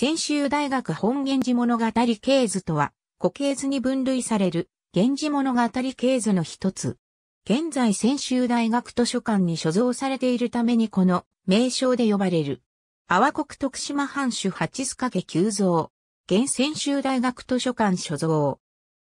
専修大学本源氏物語系図とは、古系図に分類される、源氏物語系図の一つ。現在専修大学図書館に所蔵されているためにこの名称で呼ばれる。阿波国徳島藩主八須掛急増。現専修大学図書館所蔵。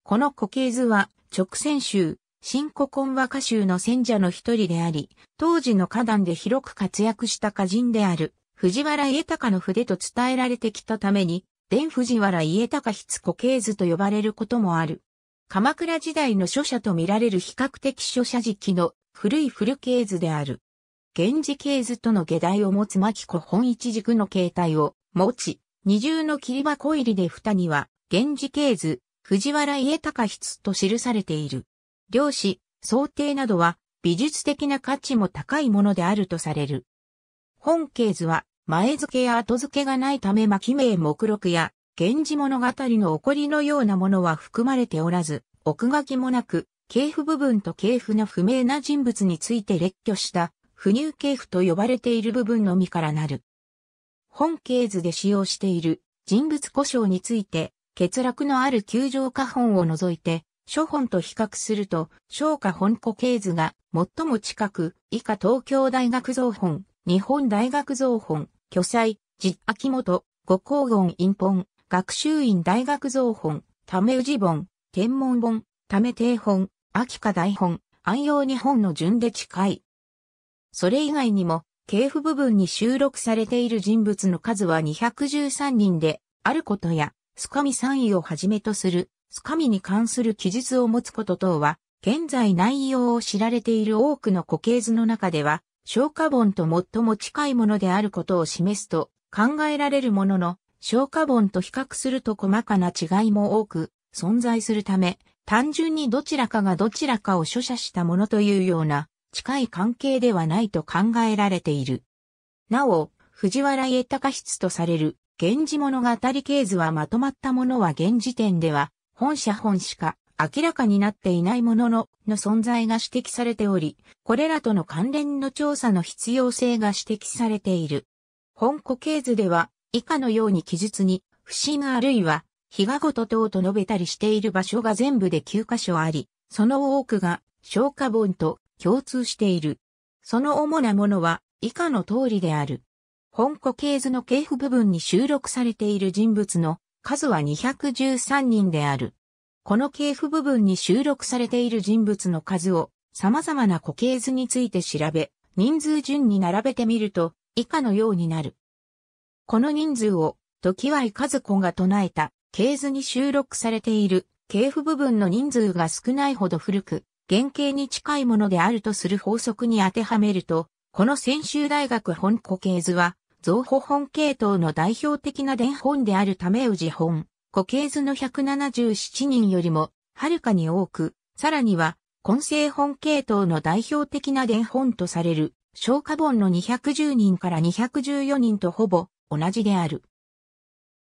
この古系図は、直線集、新古今和歌集の選者の一人であり、当時の花壇で広く活躍した歌人である。藤原家隆の筆と伝えられてきたために、伝藤原家隆筆固形図と呼ばれることもある。鎌倉時代の書写と見られる比較的書写時期の古い古系図である。源氏系図との下題を持つ牧子本一軸の形態を持ち、二重の切り箱入りで蓋には、源氏系図、藤原家隆筆と記されている。漁師、想定などは美術的な価値も高いものであるとされる。本系図は前付けや後付けがないため巻名目録や、源氏物語の起こりのようなものは含まれておらず、奥書きもなく、系譜部分と系譜の不明な人物について列挙した、不入系譜と呼ばれている部分のみからなる。本系図で使用している人物故障について、欠落のある旧状下本を除いて、諸本と比較すると、昇華本古系図が最も近く、以下東京大学造本、日本大学造本、巨彩、実秋元、五光言陰本、学習院大学造本、ため宇治本、天文本、ため定本、秋家大本、安陽日本の順で近い。それ以外にも、系譜部分に収録されている人物の数は213人で、あることや、スカミ3位をはじめとする、スカミに関する記述を持つこと等は、現在内容を知られている多くの固形図の中では、消化本と最も近いものであることを示すと考えられるものの、消化本と比較すると細かな違いも多く存在するため、単純にどちらかがどちらかを所写したものというような近い関係ではないと考えられている。なお、藤原家高筆とされる源氏物語系図はまとまったものは現時点では本社本しか明らかになっていないものの、の存在が指摘されており、これらとの関連の調査の必要性が指摘されている。本固形図では、以下のように記述に、不審あるいは、日がごと等と述べたりしている場所が全部で9箇所あり、その多くが、消化本と共通している。その主なものは、以下の通りである。本固形図の系譜部分に収録されている人物の数は213人である。この系譜部分に収録されている人物の数を様々な固形図について調べ、人数順に並べてみると以下のようになる。この人数を時は和子が唱えた系図に収録されている系譜部分の人数が少ないほど古く、原型に近いものであるとする法則に当てはめると、この専修大学本固形図は、造法本系統の代表的な伝本であるため治本、古系図の177人よりも、はるかに多く、さらには、根性本系統の代表的な伝本とされる、消化本の210人から214人とほぼ同じである。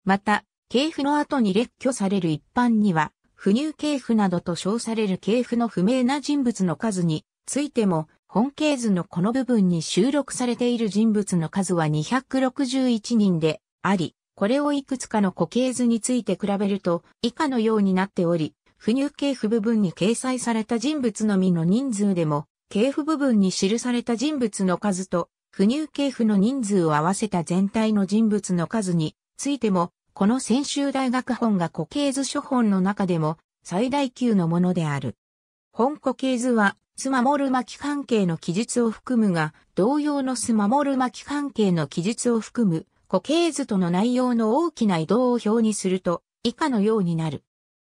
また、系譜の後に列挙される一般には、不入系譜などと称される系譜の不明な人物の数についても、本系図のこの部分に収録されている人物の数は261人であり、これをいくつかの固形図について比べると以下のようになっており、不入系譜部分に掲載された人物のみの人数でも、系譜部分に記された人物の数と、不入系譜の人数を合わせた全体の人物の数についても、この専修大学本が固形図書本の中でも最大級のものである。本固形図は、スマモルマ期関係の記述を含むが、同様のスマモルマ期関係の記述を含む固形図との内容の大きな移動を表にすると、以下のようになる。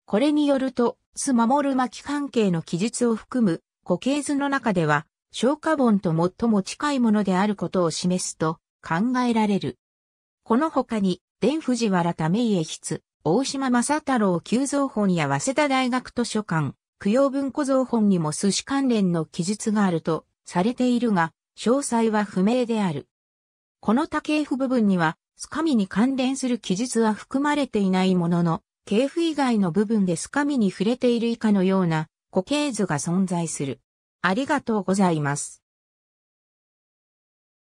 これによると、巣守る巻関係の記述を含む固形図の中では、消化本と最も近いものであることを示すと考えられる。この他に、伝藤原為家筆、大島正太郎急増本や早稲田大学図書館、供養文庫増本にも寿司関連の記述があるとされているが、詳細は不明である。この他系譜部分には、スカミに関連する記述は含まれていないものの、系譜以外の部分でスカミに触れている以下のような固形図が存在する。ありがとうございます。